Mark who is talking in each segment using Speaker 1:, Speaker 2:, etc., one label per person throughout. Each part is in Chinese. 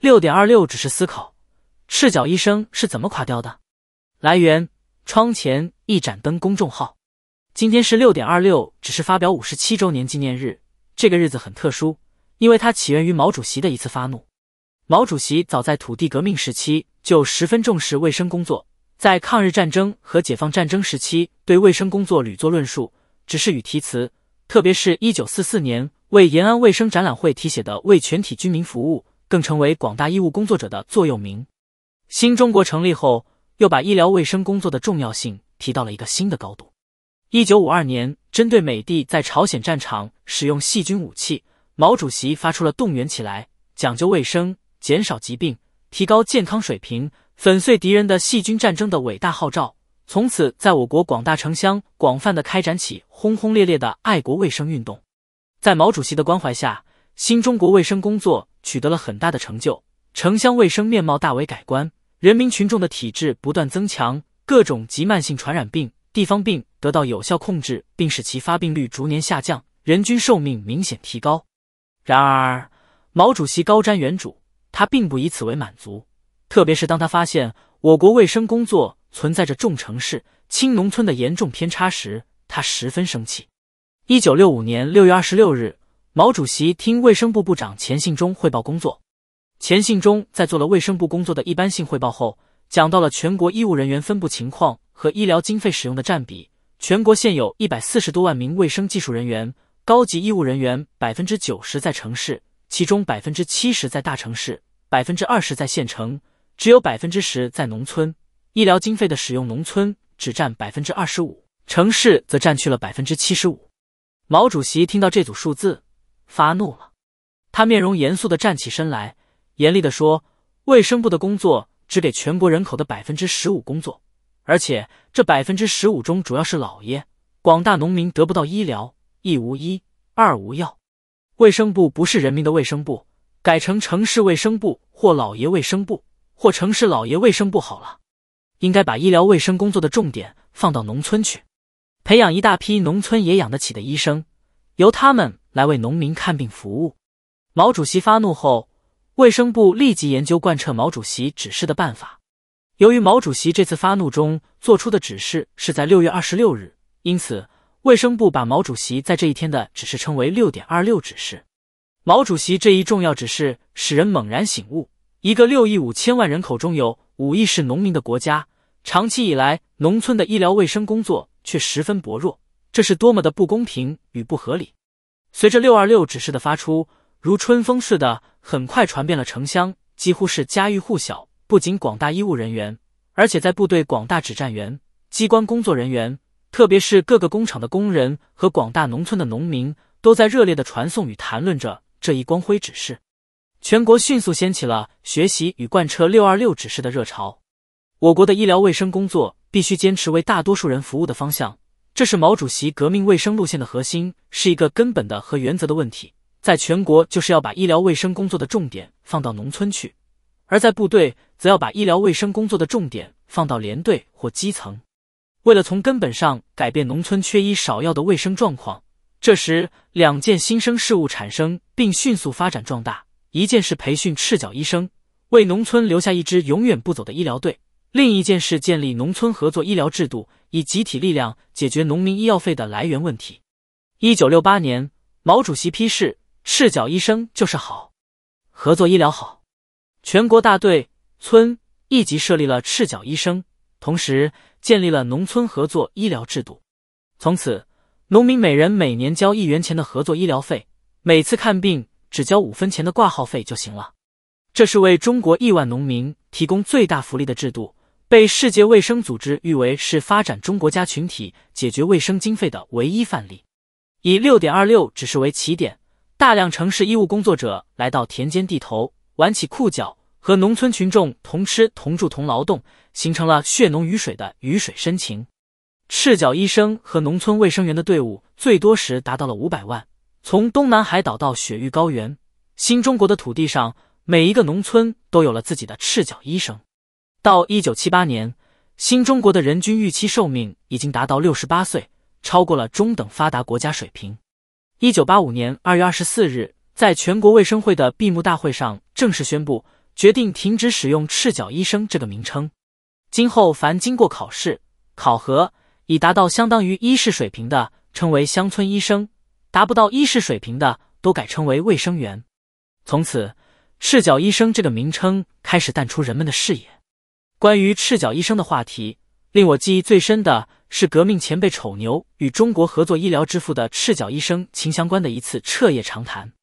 Speaker 1: 六点二六只是思考，赤脚医生是怎么垮掉的？来源：窗前一盏灯公众号。今天是六点二六，只是发表五十七周年纪念日。这个日子很特殊，因为它起源于毛主席的一次发怒。毛主席早在土地革命时期就十分重视卫生工作，在抗日战争和解放战争时期对卫生工作屡作论述，只是与题词，特别是1944年为延安卫生展览会题写的“为全体军民服务”。更成为广大医务工作者的座右铭。新中国成立后，又把医疗卫生工作的重要性提到了一个新的高度。一九五二年，针对美帝在朝鲜战场使用细菌武器，毛主席发出了动员起来，讲究卫生，减少疾病，提高健康水平，粉碎敌人的细菌战争的伟大号召。从此，在我国广大城乡广泛的开展起轰轰烈烈的爱国卫生运动。在毛主席的关怀下，新中国卫生工作取得了很大的成就，城乡卫生面貌大为改观，人民群众的体质不断增强，各种急慢性传染病、地方病得到有效控制，并使其发病率逐年下降，人均寿命明显提高。然而，毛主席高瞻远瞩，他并不以此为满足，特别是当他发现我国卫生工作存在着重城市、轻农村的严重偏差时，他十分生气。一九六五年六月二十六日。毛主席听卫生部部长钱信忠汇报工作。钱信忠在做了卫生部工作的一般性汇报后，讲到了全国医务人员分布情况和医疗经费使用的占比。全国现有一百四十多万名卫生技术人员，高级医务人员百分之九十在城市，其中百分之七十在大城市，百分之二十在县城，只有百分之十在农村。医疗经费的使用，农村只占百分之二十五，城市则占去了百分之七十五。毛主席听到这组数字。发怒了，他面容严肃的站起身来，严厉的说：“卫生部的工作只给全国人口的百分之十五工作，而且这百分之十五中主要是老爷、广大农民得不到医疗，一无医，二无药。卫生部不是人民的卫生部，改成城市卫生部，或老爷卫生部，或城市老爷卫生部好了。应该把医疗卫生工作的重点放到农村去，培养一大批农村也养得起的医生，由他们。”来为农民看病服务。毛主席发怒后，卫生部立即研究贯彻毛主席指示的办法。由于毛主席这次发怒中做出的指示是在六月二十六日，因此卫生部把毛主席在这一天的指示称为“六点二六指示”。毛主席这一重要指示使人猛然醒悟：一个六亿五千万人口中有五亿是农民的国家，长期以来农村的医疗卫生工作却十分薄弱，这是多么的不公平与不合理！随着“六二六”指示的发出，如春风似的，很快传遍了城乡，几乎是家喻户晓。不仅广大医务人员，而且在部队广大指战员、机关工作人员，特别是各个工厂的工人和广大农村的农民，都在热烈的传颂与谈论着这一光辉指示。全国迅速掀起了学习与贯彻“六二六”指示的热潮。我国的医疗卫生工作必须坚持为大多数人服务的方向。这是毛主席革命卫生路线的核心，是一个根本的和原则的问题。在全国，就是要把医疗卫生工作的重点放到农村去；而在部队，则要把医疗卫生工作的重点放到连队或基层。为了从根本上改变农村缺医少药的卫生状况，这时两件新生事物产生并迅速发展壮大：一件是培训赤脚医生，为农村留下一支永远不走的医疗队。另一件事，建立农村合作医疗制度，以集体力量解决农民医药费的来源问题。一九六八年，毛主席批示：“赤脚医生就是好，合作医疗好。”全国大队、村一级设立了赤脚医生，同时建立了农村合作医疗制度。从此，农民每人每年交一元钱的合作医疗费，每次看病只交五分钱的挂号费就行了。这是为中国亿万农民提供最大福利的制度。被世界卫生组织誉为是发展中国家群体解决卫生经费的唯一范例。以六点二六只是为起点，大量城市医务工作者来到田间地头，挽起裤脚，和农村群众同吃同住同劳动，形成了血浓于水的鱼水深情。赤脚医生和农村卫生员的队伍最多时达到了五百万。从东南海岛到雪域高原，新中国的土地上，每一个农村都有了自己的赤脚医生。到一九七八年，新中国的人均预期寿命已经达到六十八岁，超过了中等发达国家水平。一九八五年二月二十四日，在全国卫生会的闭幕大会上，正式宣布决定停止使用“赤脚医生”这个名称，今后凡经过考试、考核，已达到相当于医师水平的，称为乡村医生；达不到医师水平的，都改称为卫生员。从此，“赤脚医生”这个名称开始淡出人们的视野。关于赤脚医生的话题，令我记忆最深的是革命前辈丑牛与中国合作医疗之父的赤脚医生秦祥关的一次彻夜长谈。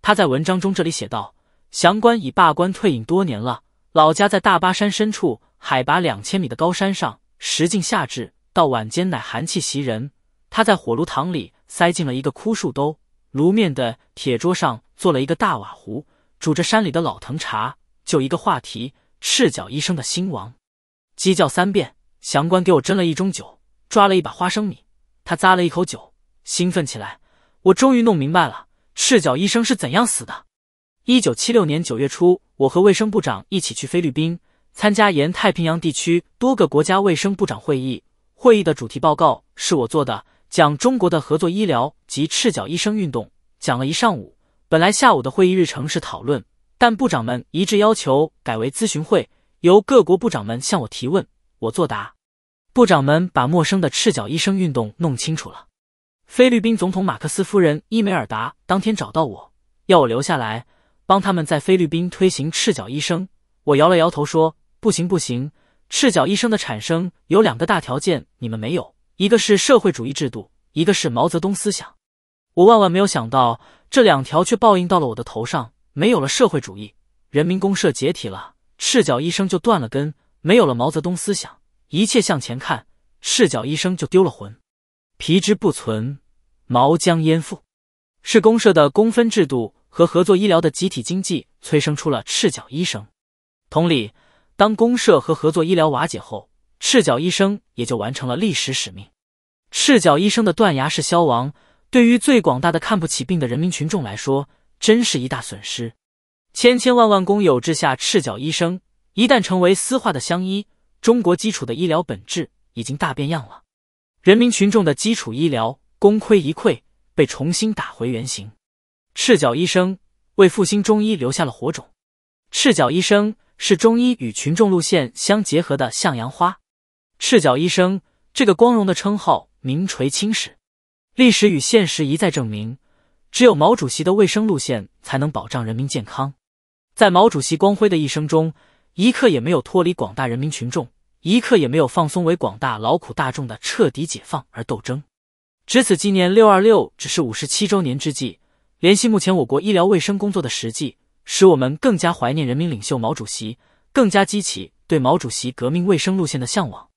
Speaker 1: 他在文章中这里写道：“祥关已罢官退隐多年了，老家在大巴山深处，海拔两千米的高山上，时近夏至，到晚间乃寒气袭人。他在火炉堂里塞进了一个枯树兜，炉面的铁桌上做了一个大瓦壶，煮着山里的老藤茶，就一个话题。”赤脚医生的兴亡，鸡叫三遍，祥官给我斟了一盅酒，抓了一把花生米。他咂了一口酒，兴奋起来。我终于弄明白了赤脚医生是怎样死的。一九七六年九月初，我和卫生部长一起去菲律宾参加沿太平洋地区多个国家卫生部长会议，会议的主题报告是我做的，讲中国的合作医疗及赤脚医生运动，讲了一上午。本来下午的会议日程是讨论。但部长们一致要求改为咨询会，由各国部长们向我提问，我作答。部长们把陌生的赤脚医生运动弄清楚了。菲律宾总统马克思夫人伊梅尔达当天找到我，要我留下来帮他们在菲律宾推行赤脚医生。我摇了摇头说：“不行，不行！赤脚医生的产生有两个大条件，你们没有：一个是社会主义制度，一个是毛泽东思想。”我万万没有想到，这两条却报应到了我的头上。没有了社会主义，人民公社解体了，赤脚医生就断了根；没有了毛泽东思想，一切向前看，赤脚医生就丢了魂。皮之不存，毛将焉附？是公社的工分制度和合作医疗的集体经济催生出了赤脚医生。同理，当公社和合作医疗瓦解后，赤脚医生也就完成了历史使命。赤脚医生的断崖式消亡，对于最广大的看不起病的人民群众来说。真是一大损失，千千万万工友之下，赤脚医生一旦成为私化的乡医，中国基础的医疗本质已经大变样了。人民群众的基础医疗功亏一篑，被重新打回原形。赤脚医生为复兴中医留下了火种，赤脚医生是中医与群众路线相结合的向阳花。赤脚医生这个光荣的称号名垂青史，历史与现实一再证明。只有毛主席的卫生路线才能保障人民健康。在毛主席光辉的一生中，一刻也没有脱离广大人民群众，一刻也没有放松为广大劳苦大众的彻底解放而斗争。值此今年六二六，只是五十七周年之际，联系目前我国医疗卫生工作的实际，使我们更加怀念人民领袖毛主席，更加激起对毛主席革命卫生路线的向往。